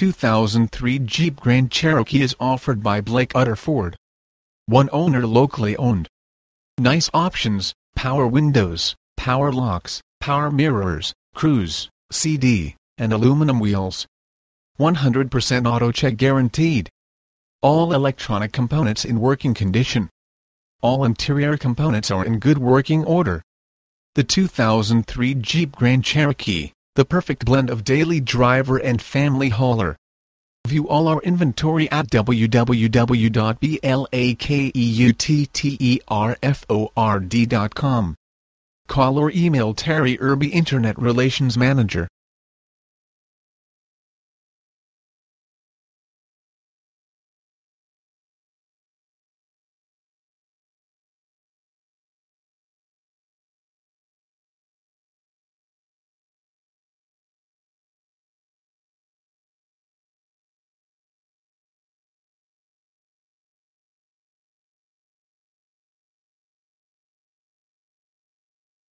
2003 Jeep Grand Cherokee is offered by Blake Utterford. One owner locally owned. Nice options, power windows, power locks, power mirrors, cruise, CD, and aluminum wheels. 100% check guaranteed. All electronic components in working condition. All interior components are in good working order. The 2003 Jeep Grand Cherokee the perfect blend of daily driver and family hauler. View all our inventory at www.blakeuttterford.com. Call or email Terry Irby Internet Relations Manager